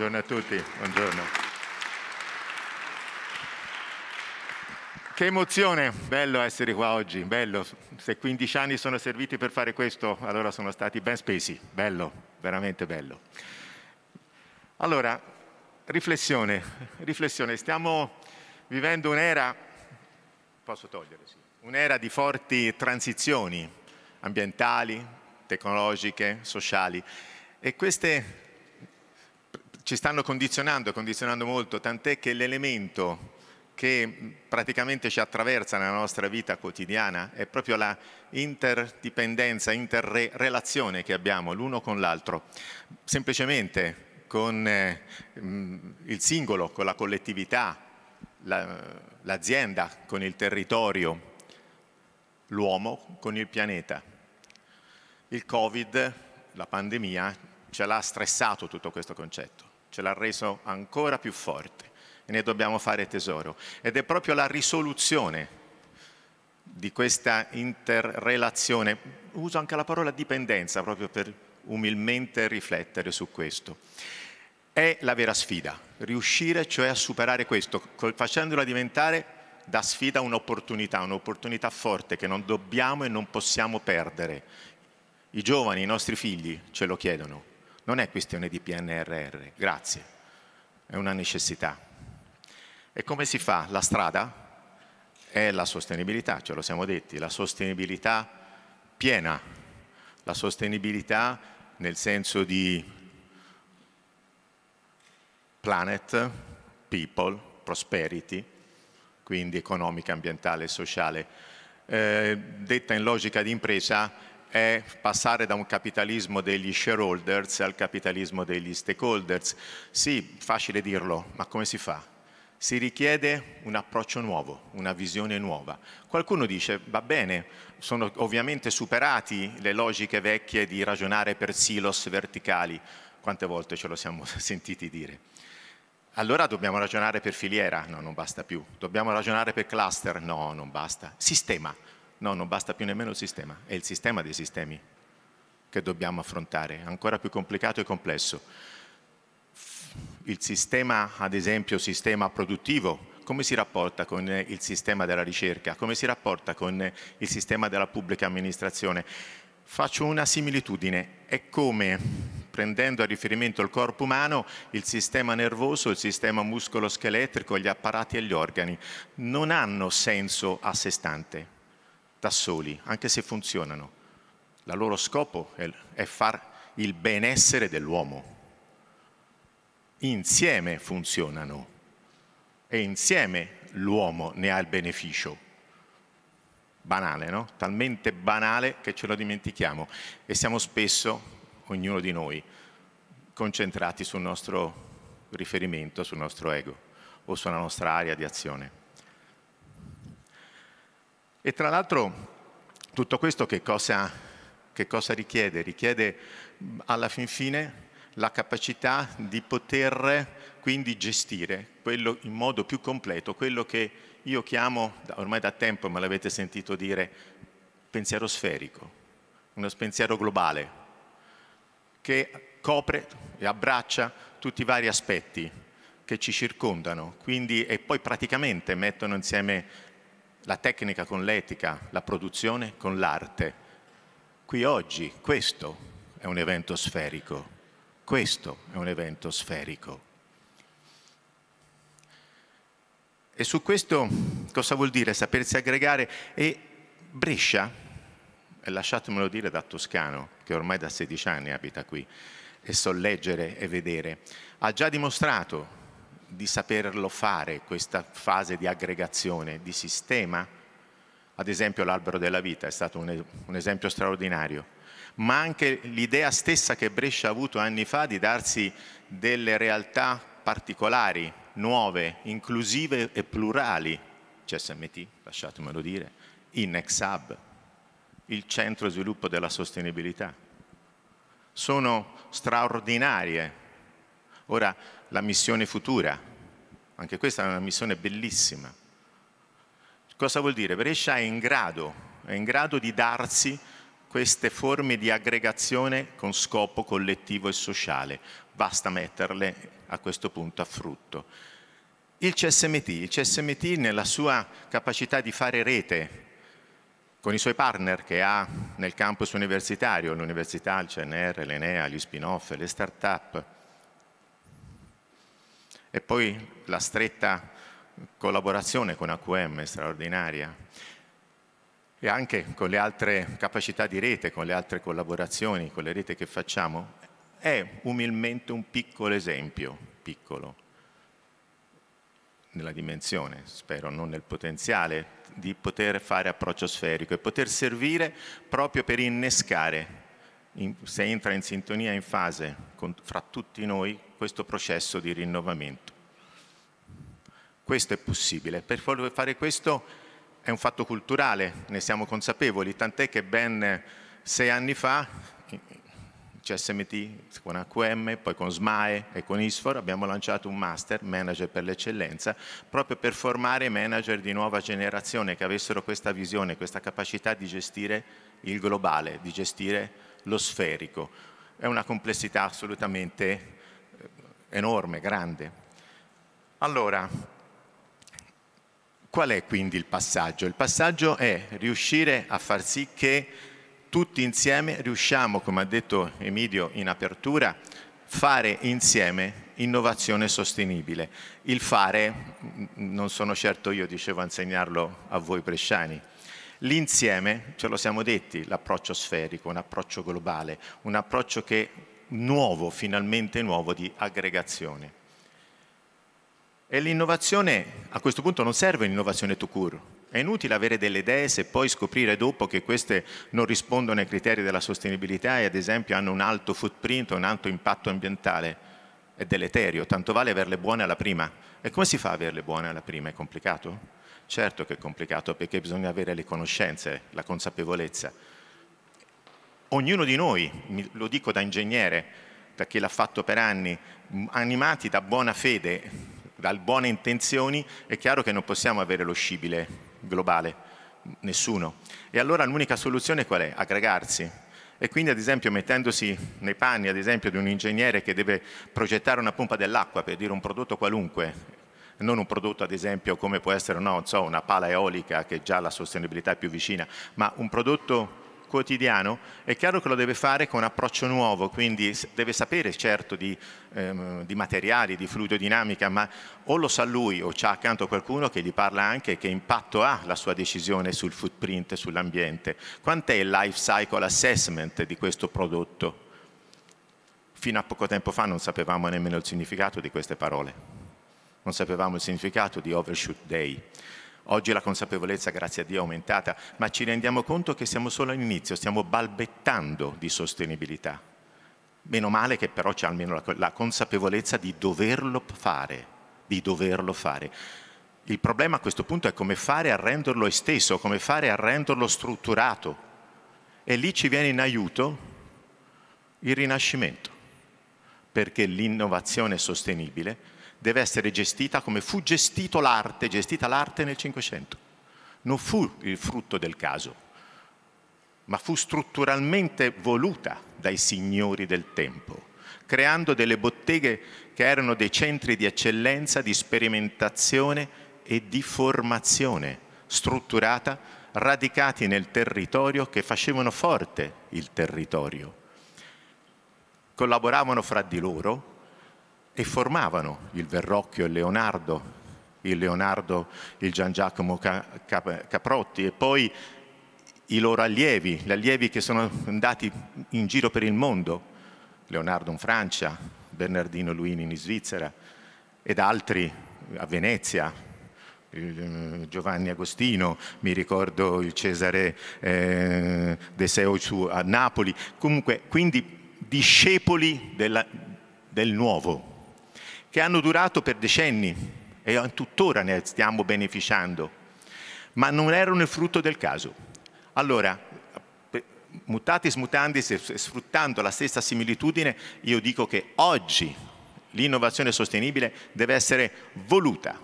Buongiorno a tutti, buongiorno. Che emozione, bello essere qua oggi, bello. Se 15 anni sono serviti per fare questo, allora sono stati ben spesi, bello, veramente bello. Allora, riflessione, riflessione, stiamo vivendo un'era, posso togliere, sì, un'era di forti transizioni ambientali, tecnologiche, sociali e queste ci stanno condizionando, condizionando molto, tant'è che l'elemento che praticamente ci attraversa nella nostra vita quotidiana è proprio la interdipendenza, interrelazione che abbiamo l'uno con l'altro. Semplicemente con eh, mm, il singolo, con la collettività, l'azienda, con il territorio, l'uomo con il pianeta. Il Covid, la pandemia, ce l'ha stressato tutto questo concetto ce l'ha reso ancora più forte e ne dobbiamo fare tesoro. Ed è proprio la risoluzione di questa interrelazione, uso anche la parola dipendenza proprio per umilmente riflettere su questo, è la vera sfida, riuscire cioè a superare questo, facendola diventare da sfida un'opportunità, un'opportunità forte che non dobbiamo e non possiamo perdere. I giovani, i nostri figli ce lo chiedono. Non è questione di PNRR, grazie, è una necessità. E come si fa? La strada è la sostenibilità, ce lo siamo detti, la sostenibilità piena, la sostenibilità nel senso di planet, people, prosperity, quindi economica, ambientale e sociale. Eh, detta in logica di impresa è passare da un capitalismo degli shareholders al capitalismo degli stakeholders. Sì, facile dirlo, ma come si fa? Si richiede un approccio nuovo, una visione nuova. Qualcuno dice, va bene, sono ovviamente superati le logiche vecchie di ragionare per silos verticali. Quante volte ce lo siamo sentiti dire? Allora dobbiamo ragionare per filiera? No, non basta più. Dobbiamo ragionare per cluster? No, non basta. Sistema No, non basta più nemmeno il sistema, è il sistema dei sistemi che dobbiamo affrontare, ancora più complicato e complesso. Il sistema, ad esempio, sistema produttivo, come si rapporta con il sistema della ricerca, come si rapporta con il sistema della pubblica amministrazione. Faccio una similitudine, è come prendendo a riferimento il corpo umano, il sistema nervoso, il sistema muscolo-scheletrico, gli apparati e gli organi, non hanno senso a sé stante da soli, anche se funzionano. Il loro scopo è, è far il benessere dell'uomo. Insieme funzionano e insieme l'uomo ne ha il beneficio. Banale, no? Talmente banale che ce lo dimentichiamo e siamo spesso, ognuno di noi, concentrati sul nostro riferimento, sul nostro ego o sulla nostra area di azione. E tra l'altro tutto questo che cosa, che cosa, richiede? Richiede alla fin fine la capacità di poter quindi gestire quello, in modo più completo, quello che io chiamo, ormai da tempo me l'avete sentito dire, pensiero sferico, uno pensiero globale, che copre e abbraccia tutti i vari aspetti che ci circondano quindi, e poi praticamente mettono insieme la tecnica con l'etica, la produzione con l'arte. Qui oggi questo è un evento sferico, questo è un evento sferico. E su questo cosa vuol dire sapersi aggregare? E Brescia, e lasciatemelo dire da toscano, che ormai da 16 anni abita qui, e so leggere e vedere, ha già dimostrato di saperlo fare, questa fase di aggregazione, di sistema. Ad esempio l'albero della vita è stato un, un esempio straordinario ma anche l'idea stessa che Brescia ha avuto anni fa di darsi delle realtà particolari, nuove, inclusive e plurali. CSMT, lasciatemelo dire, Innex Hub, il centro sviluppo della sostenibilità. Sono straordinarie. Ora, la missione futura. Anche questa è una missione bellissima. Cosa vuol dire? Brescia è in grado, è in grado di darsi queste forme di aggregazione con scopo collettivo e sociale. Basta metterle a questo punto a frutto. Il CSMT, il CSMT nella sua capacità di fare rete con i suoi partner che ha nel campus universitario, l'università, il CNR, l'ENEA, gli spin-off, le start-up, e poi la stretta collaborazione con AQM straordinaria e anche con le altre capacità di rete, con le altre collaborazioni, con le reti che facciamo, è umilmente un piccolo esempio, piccolo, nella dimensione, spero, non nel potenziale, di poter fare approccio sferico e poter servire proprio per innescare in, se entra in sintonia, in fase con, fra tutti noi, questo processo di rinnovamento. Questo è possibile. Per fare questo è un fatto culturale, ne siamo consapevoli, tant'è che ben sei anni fa, CSMT con AQM, poi con SMAE e con ISFOR abbiamo lanciato un master, manager per l'eccellenza, proprio per formare manager di nuova generazione che avessero questa visione, questa capacità di gestire il globale, di gestire il lo sferico. È una complessità assolutamente eh, enorme, grande. Allora, qual è quindi il passaggio? Il passaggio è riuscire a far sì che tutti insieme riusciamo, come ha detto Emidio in apertura, fare insieme innovazione sostenibile. Il fare, non sono certo io, dicevo, a insegnarlo a voi bresciani, L'insieme, ce lo siamo detti, l'approccio sferico, un approccio globale, un approccio che nuovo, finalmente nuovo, di aggregazione. E l'innovazione, a questo punto non serve un'innovazione to cure. È inutile avere delle idee se poi scoprire dopo che queste non rispondono ai criteri della sostenibilità e ad esempio hanno un alto footprint, un alto impatto ambientale. È deleterio, tanto vale averle buone alla prima. E come si fa ad averle buone alla prima? È complicato? Certo che è complicato perché bisogna avere le conoscenze, la consapevolezza. Ognuno di noi, lo dico da ingegnere, perché l'ha fatto per anni, animati da buona fede, da buone intenzioni, è chiaro che non possiamo avere lo scibile globale, nessuno. E allora l'unica soluzione qual è? Aggregarsi, e quindi ad esempio mettendosi nei panni ad esempio di un ingegnere che deve progettare una pompa dell'acqua per dire un prodotto qualunque non un prodotto ad esempio come può essere no, so, una pala eolica che già la sostenibilità è più vicina, ma un prodotto quotidiano, è chiaro che lo deve fare con un approccio nuovo, quindi deve sapere certo di, ehm, di materiali, di fluidodinamica, ma o lo sa lui o c'ha accanto qualcuno che gli parla anche che impatto ha la sua decisione sul footprint, sull'ambiente. Quant'è il life cycle assessment di questo prodotto? Fino a poco tempo fa non sapevamo nemmeno il significato di queste parole non sapevamo il significato di Overshoot Day. Oggi la consapevolezza, grazie a Dio, è aumentata, ma ci rendiamo conto che siamo solo all'inizio, stiamo balbettando di sostenibilità. Meno male che però c'è almeno la, la consapevolezza di doverlo fare, di doverlo fare. Il problema a questo punto è come fare a renderlo esteso, come fare a renderlo strutturato. E lì ci viene in aiuto il rinascimento, perché l'innovazione sostenibile deve essere gestita come fu gestito l'arte, gestita l'arte nel Cinquecento. Non fu il frutto del caso, ma fu strutturalmente voluta dai signori del tempo, creando delle botteghe che erano dei centri di eccellenza, di sperimentazione e di formazione strutturata, radicati nel territorio, che facevano forte il territorio. Collaboravano fra di loro e formavano il Verrocchio e il Leonardo, il Leonardo, il Gian Giacomo Caprotti e poi i loro allievi, gli allievi che sono andati in giro per il mondo, Leonardo in Francia, Bernardino Luini in Svizzera ed altri a Venezia, eh, Giovanni Agostino, mi ricordo il Cesare eh, De Seusu a Napoli, comunque quindi discepoli della, del nuovo, che hanno durato per decenni e tuttora ne stiamo beneficiando, ma non erano il frutto del caso. Allora, mutatis mutandis, sfruttando la stessa similitudine, io dico che oggi l'innovazione sostenibile deve essere voluta,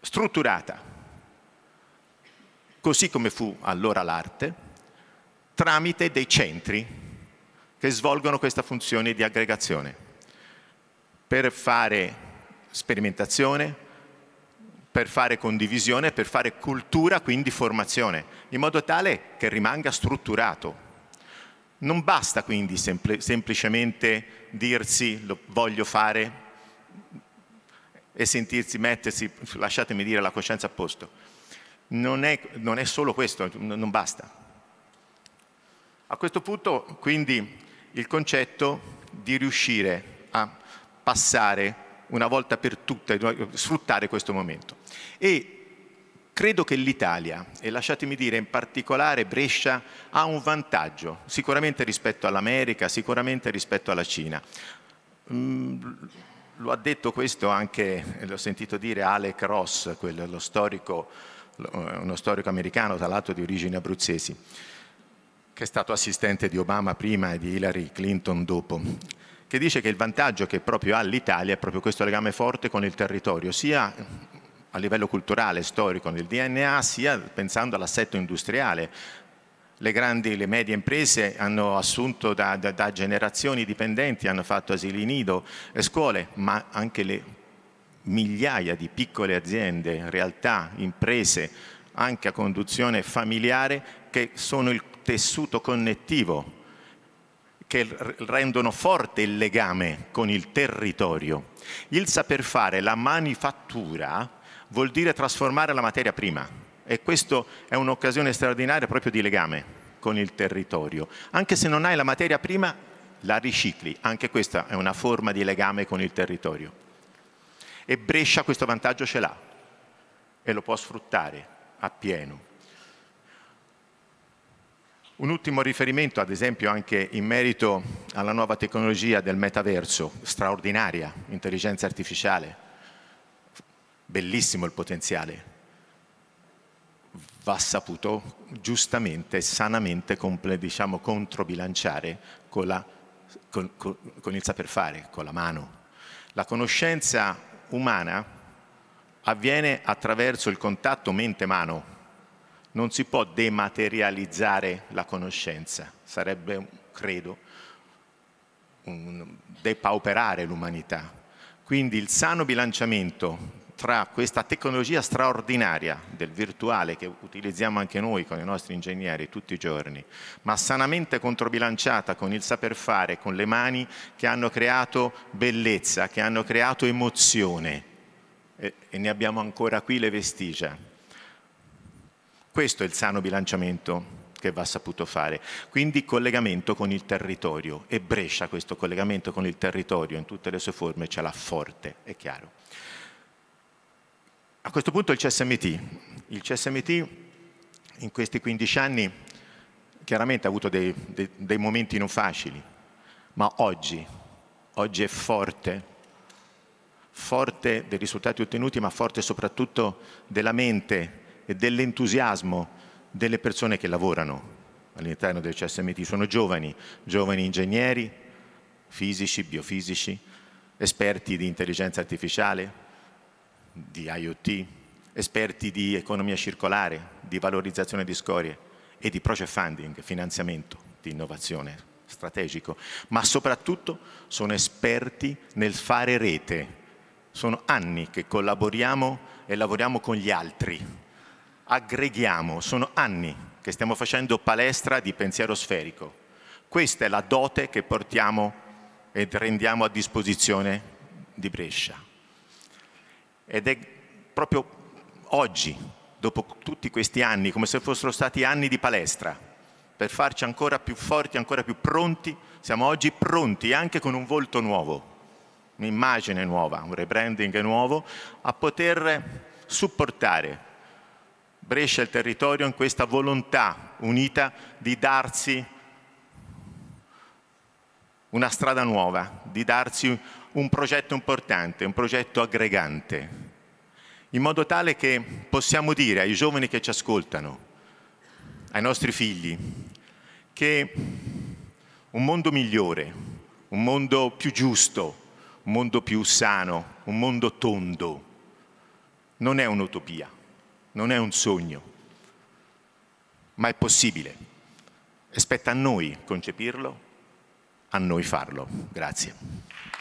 strutturata, così come fu allora l'arte, tramite dei centri che svolgono questa funzione di aggregazione per fare sperimentazione, per fare condivisione, per fare cultura, quindi formazione, in modo tale che rimanga strutturato. Non basta quindi sempl semplicemente dirsi lo voglio fare e sentirsi, mettersi, lasciatemi dire, la coscienza a posto. Non è, non è solo questo, non basta. A questo punto quindi il concetto di riuscire a passare una volta per tutte, eh, sfruttare questo momento. E credo che l'Italia, e lasciatemi dire in particolare Brescia, ha un vantaggio, sicuramente rispetto all'America, sicuramente rispetto alla Cina. Mm, lo ha detto questo anche, eh, l'ho sentito dire Alec Ross, quello, storico, eh, uno storico americano, tra l'altro di origini abruzzesi, che è stato assistente di Obama prima e di Hillary Clinton dopo che dice che il vantaggio che proprio ha l'Italia è proprio questo legame forte con il territorio, sia a livello culturale, storico, nel DNA, sia pensando all'assetto industriale. Le grandi, le medie imprese hanno assunto da, da, da generazioni dipendenti, hanno fatto asili nido e scuole, ma anche le migliaia di piccole aziende, realtà, imprese, anche a conduzione familiare, che sono il tessuto connettivo che rendono forte il legame con il territorio. Il saper fare la manifattura vuol dire trasformare la materia prima e questa è un'occasione straordinaria proprio di legame con il territorio. Anche se non hai la materia prima, la ricicli. Anche questa è una forma di legame con il territorio. E Brescia questo vantaggio ce l'ha e lo può sfruttare appieno. Un ultimo riferimento, ad esempio, anche in merito alla nuova tecnologia del metaverso, straordinaria, intelligenza artificiale, bellissimo il potenziale, va saputo giustamente, sanamente, diciamo, controbilanciare con, la, con, con, con il saper fare, con la mano. La conoscenza umana avviene attraverso il contatto mente-mano, non si può dematerializzare la conoscenza, sarebbe, credo, un depauperare l'umanità. Quindi il sano bilanciamento tra questa tecnologia straordinaria del virtuale che utilizziamo anche noi con i nostri ingegneri tutti i giorni, ma sanamente controbilanciata con il saper fare, con le mani che hanno creato bellezza, che hanno creato emozione e, e ne abbiamo ancora qui le vestigia. Questo è il sano bilanciamento che va saputo fare. Quindi collegamento con il territorio e Brescia questo collegamento con il territorio in tutte le sue forme ce l'ha forte, è chiaro. A questo punto il CSMT. Il CSMT in questi 15 anni chiaramente ha avuto dei, dei, dei momenti non facili, ma oggi, oggi è forte forte dei risultati ottenuti, ma forte soprattutto della mente e dell'entusiasmo delle persone che lavorano all'interno del CSMT. Sono giovani, giovani ingegneri, fisici, biofisici, esperti di intelligenza artificiale, di IoT, esperti di economia circolare, di valorizzazione di scorie e di project funding, finanziamento di innovazione strategico, ma soprattutto sono esperti nel fare rete. Sono anni che collaboriamo e lavoriamo con gli altri, aggreghiamo, sono anni che stiamo facendo palestra di pensiero sferico. Questa è la dote che portiamo e rendiamo a disposizione di Brescia. Ed è proprio oggi, dopo tutti questi anni, come se fossero stati anni di palestra, per farci ancora più forti, ancora più pronti, siamo oggi pronti anche con un volto nuovo, un'immagine nuova, un rebranding nuovo, a poter supportare Brescia il territorio in questa volontà unita di darsi una strada nuova, di darsi un progetto importante, un progetto aggregante, in modo tale che possiamo dire ai giovani che ci ascoltano, ai nostri figli, che un mondo migliore, un mondo più giusto, un mondo più sano, un mondo tondo, non è un'utopia non è un sogno, ma è possibile. E spetta a noi concepirlo, a noi farlo. Grazie.